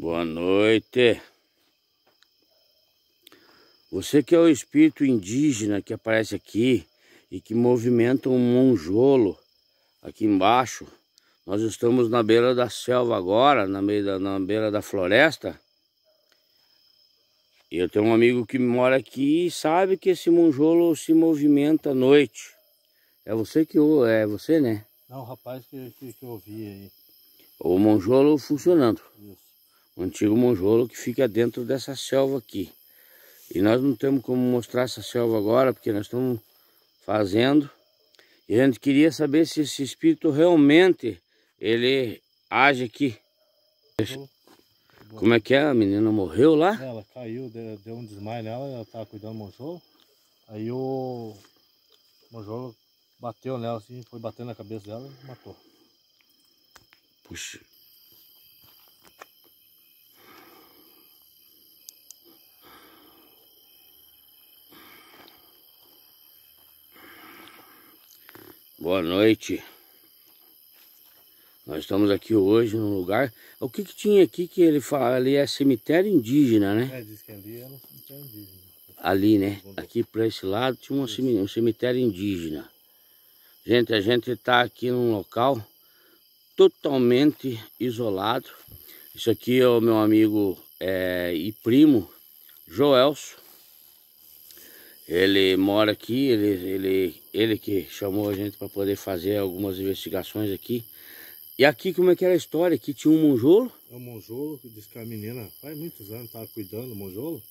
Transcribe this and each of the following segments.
Boa noite. Você que é o espírito indígena que aparece aqui e que movimenta um monjolo aqui embaixo. Nós estamos na beira da selva agora, na, da, na beira da floresta. E Eu tenho um amigo que mora aqui e sabe que esse monjolo se movimenta à noite. É você que é você, né? Não, o rapaz que, que, que eu ouvi aí. O monjolo funcionando. Isso o antigo monjolo que fica dentro dessa selva aqui. E nós não temos como mostrar essa selva agora, porque nós estamos fazendo. E a gente queria saber se esse espírito realmente ele age aqui. Como é que é? A menina morreu lá? Ela caiu, deu um desmaio nela, ela estava cuidando do monjolo. Aí o monjolo bateu nela assim, foi batendo na cabeça dela e matou. Puxa. Boa noite. Nós estamos aqui hoje num lugar. O que, que tinha aqui que ele fala? Ali é cemitério indígena, né? É, diz que ali era é um cemitério indígena. Ali, né? Aqui para esse lado tinha um cemitério indígena. Gente, a gente está aqui num local totalmente isolado. Isso aqui é o meu amigo é, e primo, Joelso. Ele mora aqui, ele, ele, ele que chamou a gente para poder fazer algumas investigações aqui. E aqui como é que era a história? Aqui tinha um monjolo? É um monjolo que disse que a menina faz muitos anos estava cuidando do monjolo.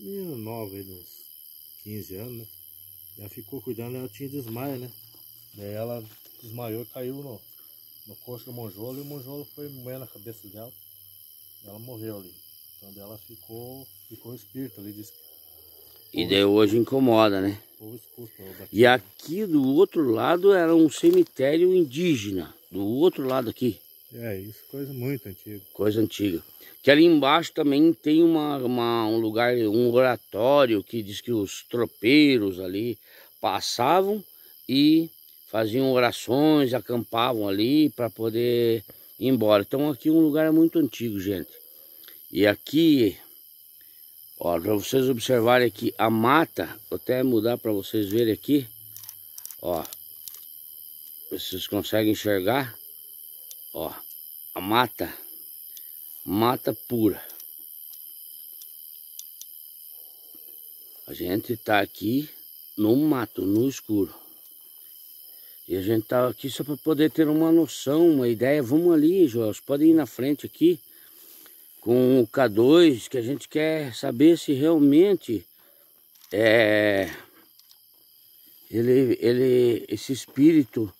Menina nova, uns 15 anos, né? Ela ficou cuidando, ela tinha desmaio, né? Daí ela desmaiou e caiu no, no coxo do monjolo e o monjolo foi moendo a cabeça dela. Ela morreu ali. Então ela ficou, ficou espírito ali, disse que e daí hoje incomoda, né? E aqui do outro lado era um cemitério indígena, do outro lado aqui. É, isso coisa muito antiga. Coisa antiga. Que ali embaixo também tem uma, uma, um lugar, um oratório que diz que os tropeiros ali passavam e faziam orações, acampavam ali para poder ir embora. Então aqui é um lugar muito antigo, gente. E aqui Ó, para vocês observarem aqui a mata, vou até mudar para vocês verem aqui. Ó, vocês conseguem enxergar? Ó, a mata, mata pura. A gente tá aqui no mato, no escuro. E a gente tá aqui só para poder ter uma noção, uma ideia. Vamos ali, Joel, podem ir na frente aqui com o K2, que a gente quer saber se realmente é, ele, ele, esse espírito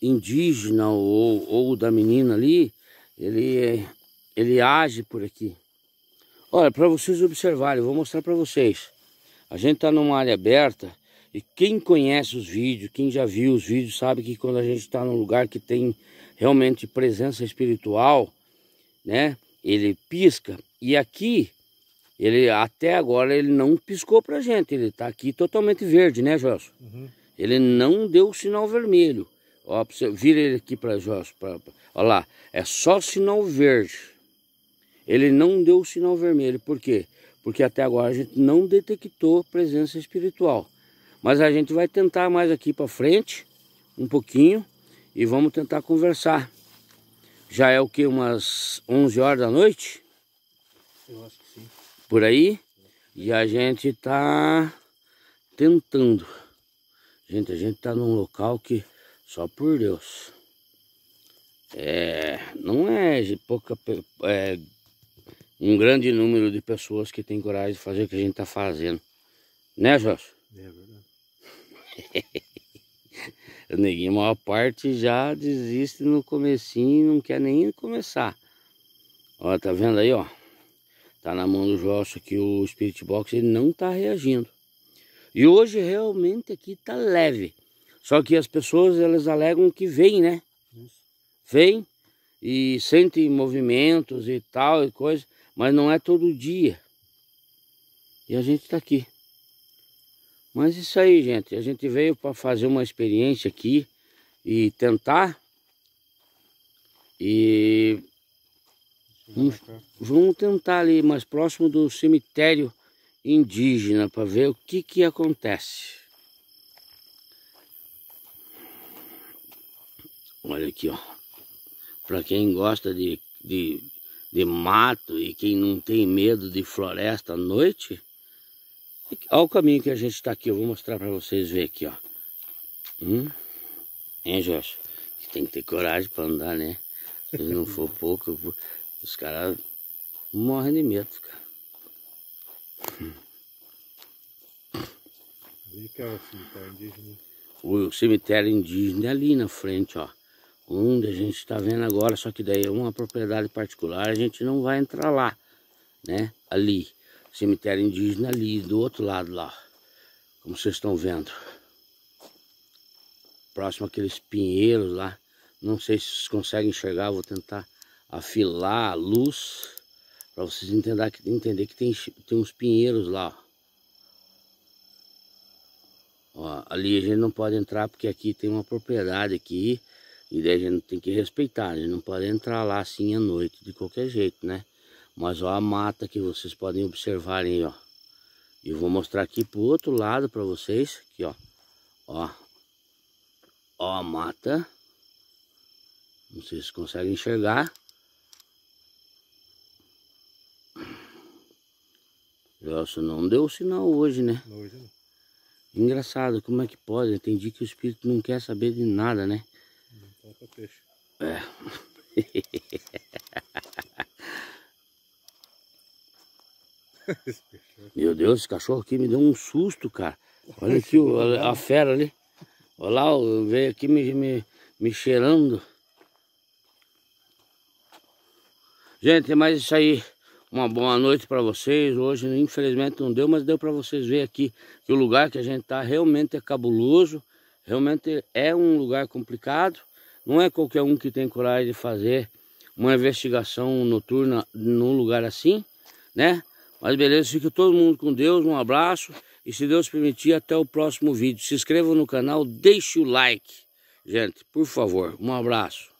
indígena ou, ou da menina ali, ele, ele age por aqui. Olha, para vocês observarem, eu vou mostrar para vocês. A gente está numa área aberta e quem conhece os vídeos, quem já viu os vídeos, sabe que quando a gente está num lugar que tem realmente presença espiritual, né? ele pisca e aqui ele até agora ele não piscou pra gente, ele tá aqui totalmente verde, né, Jorge? Uhum. Ele não deu sinal vermelho. Ó, você, vira ele aqui para Jorge, pra, lá, é só sinal verde. Ele não deu sinal vermelho, por quê? Porque até agora a gente não detectou presença espiritual. Mas a gente vai tentar mais aqui para frente, um pouquinho, e vamos tentar conversar já é o que? Umas 11 horas da noite? Eu acho que sim. Por aí? E a gente tá tentando. Gente, a gente tá num local que, só por Deus, é, não é de pouca, é, um grande número de pessoas que tem coragem de fazer o que a gente tá fazendo. Né, Jorge? É verdade. neguinho, a maior parte já desiste no comecinho, não quer nem começar. Ó, tá vendo aí, ó? Tá na mão do Josso que o Spirit Box ele não tá reagindo. E hoje realmente aqui tá leve. Só que as pessoas elas alegam que vem, né? Vem e sentem movimentos e tal e coisa, mas não é todo dia. E a gente tá aqui. Mas isso aí, gente, a gente veio para fazer uma experiência aqui e tentar. E vamos, tentar ali mais próximo do cemitério indígena para ver o que que acontece. Olha aqui, ó. Para quem gosta de, de, de mato e quem não tem medo de floresta à noite, Olha o caminho que a gente está aqui, eu vou mostrar para vocês ver aqui, ó. Hum? Hein, Jorge? Tem que ter coragem para andar, né? Se não for pouco, os caras morrem de medo, cara. Ali que é o cemitério indígena. O cemitério indígena é ali na frente, ó. Onde a gente está vendo agora, só que daí é uma propriedade particular, a gente não vai entrar lá, né? Ali cemitério indígena ali, do outro lado lá, como vocês estão vendo. Próximo aqueles pinheiros lá, não sei se vocês conseguem enxergar, vou tentar afilar a luz para vocês entender, entender que tem, tem uns pinheiros lá. Ó, ali a gente não pode entrar porque aqui tem uma propriedade aqui e daí a gente tem que respeitar, a gente não pode entrar lá assim à noite de qualquer jeito, né? Mas ó a mata que vocês podem observar aí, ó. Eu vou mostrar aqui pro outro lado para vocês, aqui, ó. Ó. Ó a mata. Não sei se conseguem enxergar. Nossa, não deu sinal hoje, né? Hoje não. Engraçado, como é que pode? Entendi que o espírito não quer saber de nada, né? Não toca peixe. É. Meu Deus, esse cachorro aqui me deu um susto, cara. Olha aqui a fera ali. Olha lá, veio aqui me, me, me cheirando. Gente, mas isso aí. Uma boa noite para vocês. Hoje, infelizmente, não deu, mas deu para vocês ver aqui que o lugar que a gente tá realmente é cabuloso. Realmente é um lugar complicado. Não é qualquer um que tem coragem de fazer uma investigação noturna num lugar assim, né? Mas beleza, fique todo mundo com Deus, um abraço e se Deus permitir, até o próximo vídeo. Se inscreva no canal, deixe o like. Gente, por favor, um abraço.